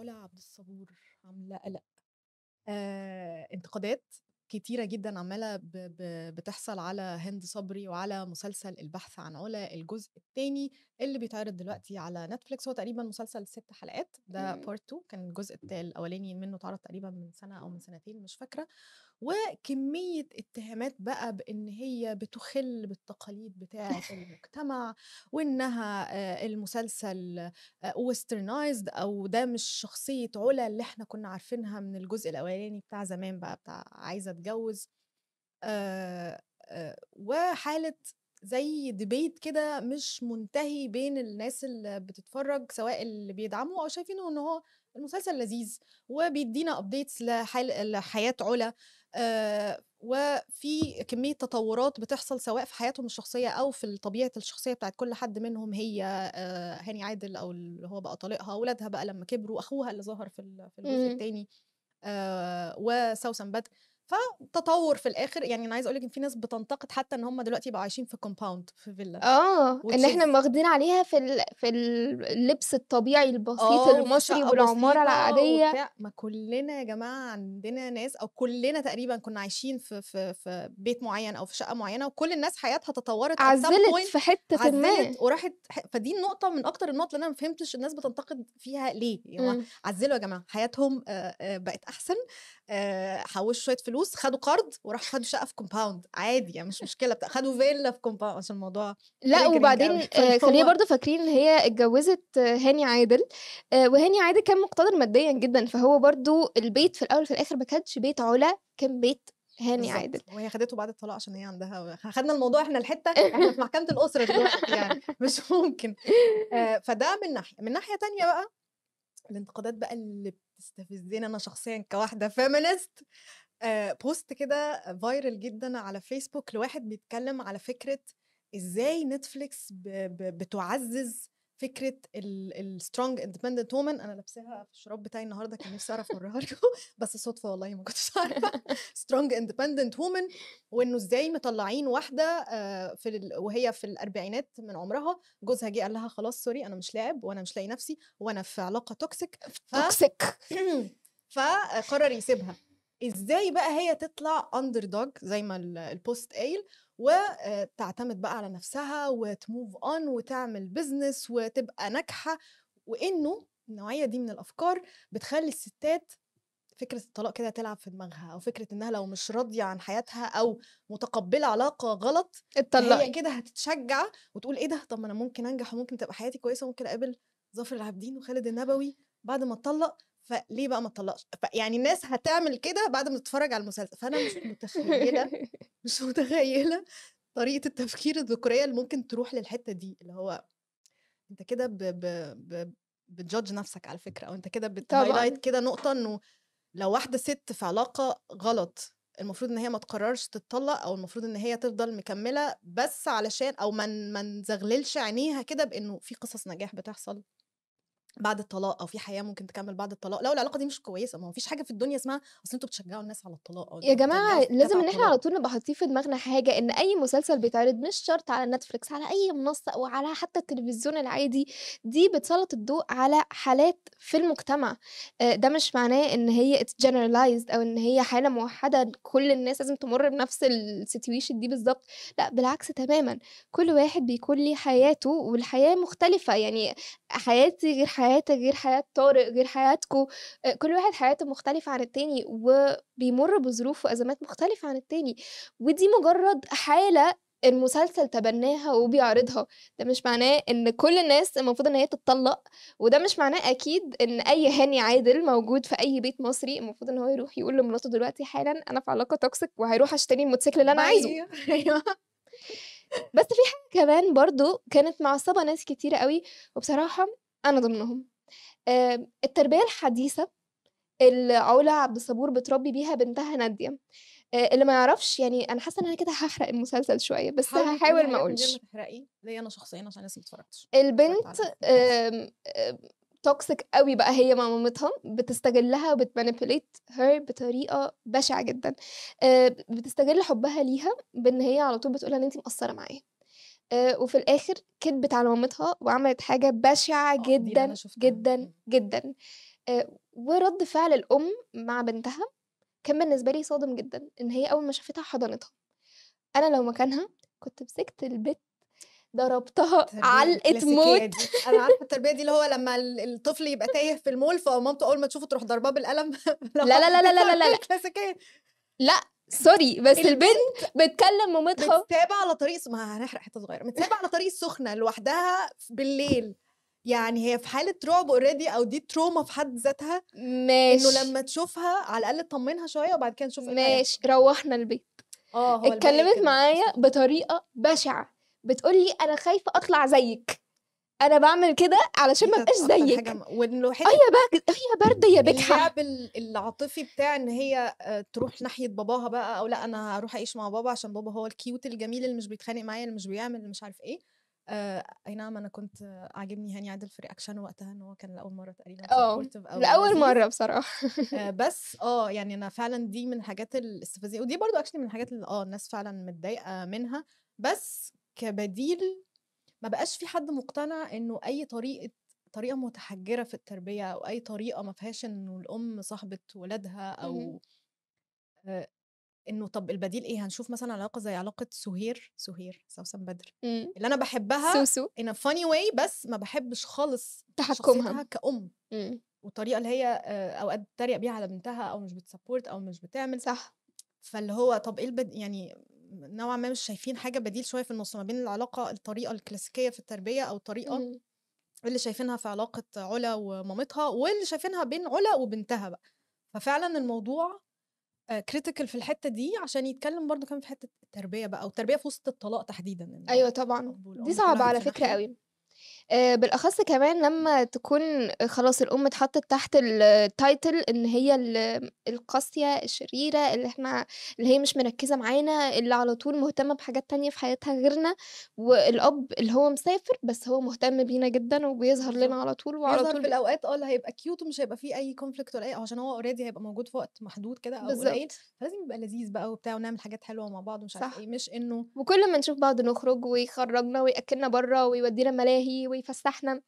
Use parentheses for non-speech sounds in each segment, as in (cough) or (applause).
علا عبد الصبور عامله قلق آه انتقادات كتيره جدا عماله بتحصل على هند صبري وعلى مسلسل البحث عن علا الجزء الثاني اللي بيتعرض دلوقتي على نتفليكس هو تقريبا مسلسل ست حلقات ده بارت إمم. 2 كان الجزء الاولاني منه اتعرض تقريبا من سنه او من سنتين مش فاكره وكمية اتهامات بقى بأن هي بتخل بالتقاليد بتاعة (laughs) المجتمع وإنها آه، المسلسل ويسترنايزد آه، أو ده مش شخصية علا اللي احنا كنا عارفينها من الجزء الأولاني بتاع زمان بقى بتاع عايزة أتجوز آه، وحالة زي ديبيت كده مش منتهي بين الناس اللي بتتفرج سواء اللي بيدعموا او شايفينه ان هو المسلسل لذيذ وبيدينا ابديتس لحياه علا آه، وفي كميه تطورات بتحصل سواء في حياتهم الشخصيه او في طبيعه الشخصيه بتاعت كل حد منهم هي آه، هاني عادل او اللي هو بقى طليقها اولادها بقى لما كبروا اخوها اللي ظهر في الجزء امم. الثاني آه، وسوسن بدر فتطور في الاخر يعني انا عايز اقول لك ان في ناس بتنتقد حتى ان هم دلوقتي بقوا عايشين في كومباوند في فيلا اه ان احنا واخدين عليها في ال... في اللبس الطبيعي البسيط آه، المصري والعماره العاديه ما كلنا يا جماعه عندنا ناس او كلنا تقريبا كنا عايشين في في في بيت معين او في شقه معينه وكل الناس حياتها تطورت عزلت في حته ما وراحت فدي النقطه من اكتر النقط اللي انا ما فهمتش الناس بتنتقد فيها ليه يعني إمم. عزلوا يا جماعه حياتهم آه، آه، بقت احسن حوشوا شويه فلوس فلوس خدوا قرض وراحوا خدوا شقه في كومباوند عادي يعني مش (laughs) مشكله بتا... خدوا فيلا في كومباوند عشان الموضوع لا وبعدين آه، (laughs) خلينا برضه فاكرين ان هي اتجوزت آه، هاني عادل آه، وهاني عادل كان مقتدر ماديا جدا فهو برضه البيت في الاول وفي الاخر ما كانش بيت علا كان بيت هاني عادل وهي خدته بعد الطلاق عشان هي عندها خدنا الموضوع احنا الحته (laughs) احنا في محكمه الاسره دلوقتي يعني مش ممكن فده من ناحيه من ناحيه تانية بقى الانتقادات بقى اللي بتستفزني انا شخصيا كواحده فيمينست بوست آه، كده فايرل جدا على فيسبوك لواحد بيتكلم على فكره ازاي نتفليكس ب... ب... بتعزز فكره السترونج اندبندنت وومن انا لابساها في الشراب بتاعي النهارده كان نفسي اعرف اوريها لكم بس صدفه والله ما كنتش عارفه سترونج اندبندنت وومن وانه ازاي مطلعين واحده آه، في ال... وهي في الاربعينات من عمرها جوزها جه قال لها خلاص سوري انا مش لاعب وانا مش لاقي نفسي وانا في علاقه توكسيك ف... توكسيك (clears throat) فقرر يسيبها ازاي بقى هي تطلع اندر دوج زي ما البوست قايل وتعتمد بقى على نفسها وتموف اون وتعمل بزنس وتبقى ناجحه وانه النوعيه دي من الافكار بتخلي الستات فكره الطلاق كده تلعب في دماغها او فكره انها لو مش راضيه عن حياتها او متقبله علاقه غلط هي كده هتتشجع وتقول ايه ده طب ما انا ممكن انجح وممكن تبقى حياتي كويسه وممكن اقابل ظافر العابدين وخالد النبوي بعد ما اتطلق فليه بقى ما تطلقش يعني الناس هتعمل كده بعد ما تتفرج على المسلسل فانا مش (laughs) متخيله مش متخيله طريقه التفكير الذكوريه اللي ممكن تروح للحته دي اللي هو انت كده ب... ب... ب... بتجادج نفسك على فكره او انت كده بتهايلايت كده نقطه انه لو واحده ست في علاقه غلط المفروض ان هي ما تقررش تتطلق او المفروض ان هي تفضل مكمله بس علشان او ما من... ما نزغللش عينيها كده بانه في قصص نجاح بتحصل بعد الطلاق او في حياه ممكن تكمل بعد الطلاق لو العلاقه دي مش كويسه ما هو حاجه في الدنيا اسمها اصل انتوا بتشجعوا الناس على الطلاق أو يا جماعه لازم ان احنا على طول نبقى حاطين في دماغنا حاجه ان اي مسلسل بيتعرض مش شرط على نتفليكس على اي منصه او على حتى التلفزيون العادي دي بتسلط الضوء على حالات في المجتمع آه، ده مش معناه ان هي اتس جنرالايزد او ان هي حاله موحده كل الناس لازم تمر بنفس السيتويشن دي بالظبط لا بالعكس تماما كل واحد بيكون ليه حياته والحياه مختلفه يعني حياتي غير حياه حياتك غير حياة طارق غير حياتكو آه، كل واحد حياته مختلفة عن التاني وبيمر بظروف وأزمات مختلفة عن التاني ودي مجرد حالة المسلسل تبناها وبيعرضها ده مش معناه ان كل الناس المفروض ان هي تتطلق وده مش معناه اكيد ان اي هاني عادل موجود في اي بيت مصري المفروض ان هو يروح يقول لمراته دلوقتي حالا انا في علاقه توكسيك وهيروح اشتري الموتوسيكل اللي انا عايزه أيوه. بس في حاجه كمان برضو كانت معصبه ناس كتيره قوي وبصراحه انا ضمنهم التربيه الحديثه اللي علا عبد الصبور بتربي بيها بنتها ناديه آه، اللي ما يعرفش يعني انا حاسه ان انا كده هحرق المسلسل شويه بس هحاول ما اقولش تحرقي ليا انا شخصيا عشان لسه ما اتفرجتش البنت توكسيك قوي بقى هي مع مامتها بتستغلها وبتمانيبيليت هير بطريقه بشعه جدا آه، بتستغل حبها ليها بان هي على طول بتقولها ان انت مقصره معايا آه، وفي الاخر كدبت على مامتها وعملت حاجه بشعه آه، جدا جدا جدا آه، ورد فعل الام مع بنتها كان بالنسبه لي صادم جدا ان هي اول ما شافتها حضنتها انا لو مكانها كنت مسكت البت ضربتها علقه موت (laughs) انا عارفه التربيه دي اللي هو لما الطفل يبقى تايه في المول فمامته اول ما تشوفه تروح ضرباه بالقلم (laughs) لا لا لا لا لا لا لا (laughs) لا لا سوري بس البنت, البنت بتكلم مامتها متسابة على طريق ما هنحرق حته صغيره متسابة على طريق سخنه لوحدها بالليل يعني هي في حاله رعب اوريدي او دي تروما في حد ذاتها ماشي انه لما تشوفها على الاقل تطمنها شويه وبعد كده نشوف إيه ماشي روحنا البيت اه اتكلمت معايا بطريقه بشعه بتقولي انا خايفه اطلع زيك انا بعمل كده علشان ما ابقاش زيك ايوه بقى هي أيوة برده يا بكحه اللعب العاطفي بتاع ان هي آه، تروح ناحيه باباها بقى او لا انا هروح اعيش مع بابا عشان بابا هو الكيوت الجميل اللي مش بيتخانق معايا اللي مش بيعمل اللي مش عارف ايه آه، اي نعم انا كنت عاجبني هاني عادل في رياكشن وقتها ان هو كان لاول مره تقريبا اه لاول مره بصراحه آه، بس اه يعني انا فعلا دي من الحاجات الاستفزازيه ودي برضو اكشلي من الحاجات اللي اه الناس فعلا متضايقه منها بس كبديل ما بقاش في حد مقتنع انه اي طريقه طريقه متحجره في التربيه او اي طريقه ما فيهاش انه الام صاحبه ولادها او انه طب البديل ايه هنشوف مثلا علاقه زي علاقه سهير سهير سوسن بدر مم. اللي انا بحبها سوسو ان فاني واي بس ما بحبش خالص تحكمها كأم مم. والطريقه اللي هي اوقات بتتريق بيها على بنتها او مش بتسبورت او مش بتعمل صح فاللي هو طب ايه البد يعني نوعا ما مش شايفين حاجه بديل شويه في النص ما بين العلاقه الطريقه الكلاسيكيه في التربيه او الطريقه اللي شايفينها في علاقه علا ومامتها واللي شايفينها بين علا وبنتها بقى ففعلا الموضوع كريتيكال آه، في الحته دي عشان يتكلم برضو كمان في حته التربيه بقى او التربيه في وسط الطلاق تحديدا ايوه طبعا دي صعبه على فكره قوي آه، بالأخص كمان لمّا تكون خلاص الأم اتحطّت تحت التايتل إن هي القاسية، الشريرة، اللي إحنا اللي هي مش مركّزة معانا، اللي على طول مهتمة بحاجات تانية في حياتها غيرنا، والأب اللي هو مسافر بس هو مهتم بينا جدًا وبيظهر لنا على طول وعلى طول في الأوقات آه اللي هيبقى كيوت ومش هيبقى في أي كونفليكت ولا أي عشان هو اوريدي هيبقى موجود في وقت محدود كده أو بالظبط بالضبط. فلازم يبقى لذيذ بقى وبتاع ونعمل حاجات حلوة مع بعض ومش عارف إيه، مش إنه وكل ما نشوف بعض نخرج ويخرّجنا ويأكّلنا برّه ويودّينا ملاهي وي ويفسحنا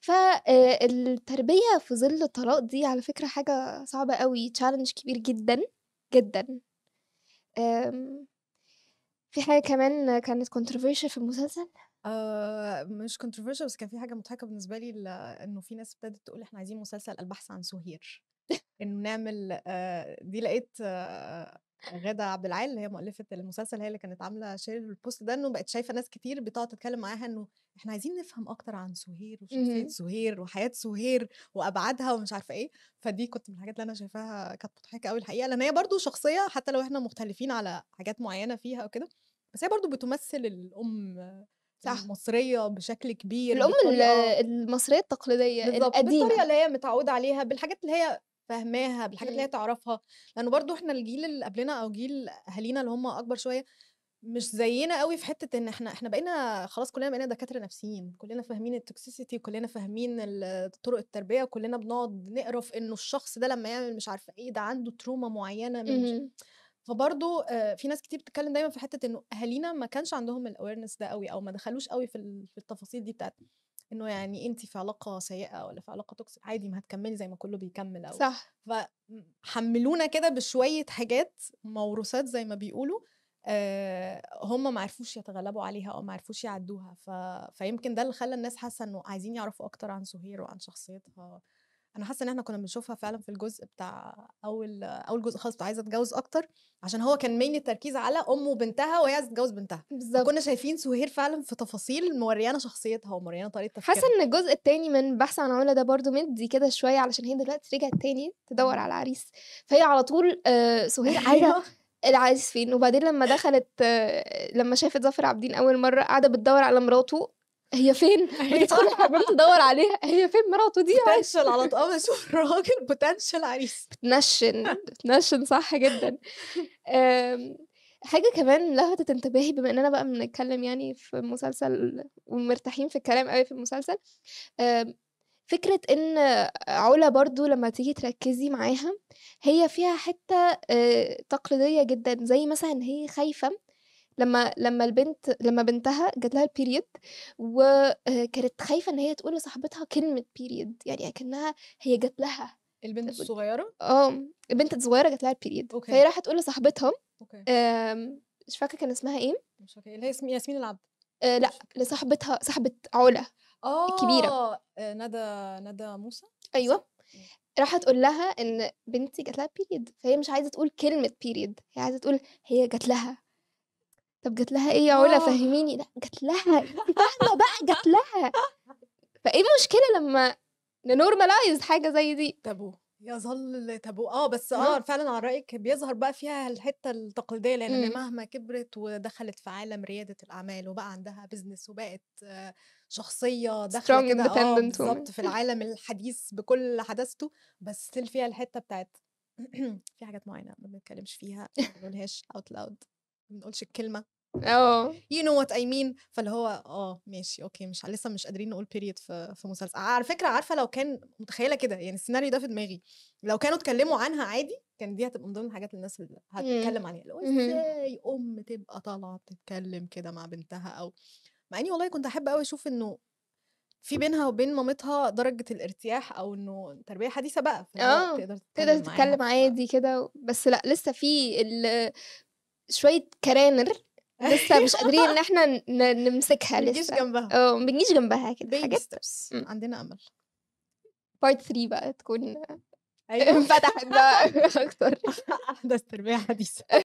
فالتربية آه، في ظل الطلاق دي على فكرة حاجة صعبة قوي تشالنج كبير جدا جدا في حاجة كمان كانت controversial في المسلسل آه مش controversial بس كان في حاجة مضحكة بالنسبة لي انه في ناس ابتدت تقول احنا عايزين مسلسل البحث عن سهير انه نعمل آه دي لقيت آه غاده عبد العال اللي هي مؤلفه المسلسل هي اللي كانت عامله شير البوست ده انه بقت شايفه ناس كتير بتقعد تتكلم معاها انه احنا عايزين نفهم اكتر عن سهير وشخصيه سهير وحياه سهير وابعادها ومش عارفه ايه فدي كنت من الحاجات اللي انا شايفاها كانت مضحكه قوي الحقيقه لان هي برضو شخصيه حتى لو احنا مختلفين على حاجات معينه فيها وكده بس هي برضو بتمثل الام صح المصريه بشكل كبير الام المصريه التقليديه القديمه بالطريقه اللي هي متعوده عليها بالحاجات اللي هي فاهماها بالحاجات اللي هي امم. تعرفها لانه برضو احنا الجيل اللي قبلنا او جيل اهالينا اللي هم اكبر شويه مش زينا قوي في حته ان احنا احنا بقينا خلاص كلنا بقينا دكاتره نفسيين كلنا فاهمين التوكسيسيتي كلنا فاهمين طرق التربيه كلنا بنقعد نقرا في انه الشخص ده لما يعمل مش عارفه ايه ده عنده تروما معينه من فبرضه آه، في ناس كتير بتتكلم دايما في حته انه اهالينا ما كانش عندهم الاويرنس ده قوي او ما دخلوش قوي في التفاصيل دي بتاعت انه يعني انت في علاقه سيئه ولا في علاقه توكسيك عادي ما هتكملي زي ما كله بيكمل او صح فحملونا كده بشويه حاجات موروثات زي ما بيقولوا هم ما عرفوش يتغلبوا عليها او ما عرفوش يعدوها ف... فيمكن ده اللي خلى الناس حاسه انه عايزين يعرفوا اكتر عن سهير وعن شخصيتها انا حاسه ان احنا كنا بنشوفها فعلا في الجزء بتاع اول اول جزء خالص عايزه اتجوز اكتر عشان هو كان مين التركيز على امه وبنتها وهي عايزه تتجوز بنتها بالظبط كنا شايفين سهير فعلا في تفاصيل موريانا شخصيتها وموريانا طريقه تفكيرها حاسه ان الجزء الثاني من بحث عن علا ده برضو مدي كده شويه علشان هي دلوقتي رجعت تاني تدور على عريس فهي على طول آه سهير (laughs) عايزه أيوه. العريس فين وبعدين لما دخلت آه، لما شافت ظافر عابدين اول مره قاعده بتدور على مراته هي فين؟ (laughs) أيوة. تدخل الحمام تدور عليها هي فين مراته دي؟ بوتنشال على طول بشوف الراجل بوتنشال عريس بتنشن بتنشن صح جدا حاجه كمان لفتت انتباهي بما اننا بقى بنتكلم يعني في مسلسل ومرتاحين في الكلام قوي في المسلسل فكرة ان علا برضو لما تيجي تركزي معاها هي فيها حتة آه، تقليدية جدا زي مثلا هي خايفة لما لما البنت لما بنتها جات لها البيريد وكانت آه، خايفه ان هي تقول لصاحبتها كلمه بيريد يعني كانها هي جات لها البنت الصغيره اه البنت الصغيره جات لها البيريد فهي راحت تقول لصاحبتها مش فاكره كان اسمها ايه مش فاكره اللي هي ياسمين العبد آه لا لصاحبتها صاحبه علا الكبيره اه, آه، ندى ندى موسى ايوه راحت تقول لها ان بنتي جات لها بيريد فهي مش عايزه تقول كلمه بيريد هي عايزه تقول هي جات لها طب جات لها ايه يا علا آه. فهميني لا جات لها (laughs) فاهمه بقى جات لها فايه المشكله لما نورمالايز حاجه زي دي تابو يظل تابو اه بس اه فعلا على رايك بيظهر بقى فيها الحته التقليديه لان امم. مهما كبرت ودخلت في عالم رياده الاعمال وبقى عندها بزنس وبقت آه، شخصيه داخله كده اه بالظبط في العالم الحديث بكل حداثته بس ستيل فيها الحته بتاعت (clears throat) في حاجات معينه ما بنتكلمش فيها ما بنقولهاش اوت لاود ما بنقولش الكلمه اه يو نو وات اي مين فاللي هو اه ماشي اوكي مش لسه مش قادرين نقول بيريد في في مسلسل على فكره عارفه لو كان متخيله كده يعني السيناريو ده في دماغي لو كانوا اتكلموا عنها عادي كان دي هتبقى من ضمن الحاجات اللي الناس امم. هتتكلم عليها ازاي ام تبقى طالعه بتتكلم كده مع بنتها او مع اني والله كنت احب قوي اشوف انه في بينها وبين مامتها درجة الارتياح أو إنه تربية حديثة بقى اه تقدر تتكلم, تتكلم عادي كده بس لأ لسه في شوية كرانر لسه (laughs) مش قادرين ان احنا نمسكها لسه جنبها اه ما بنجيش جنبها كده حاجات عندنا امل بارت 3 بقى تكون انفتحت أيوه. (laughs) بقى (laughs) اكتر احدث تربيه حديثه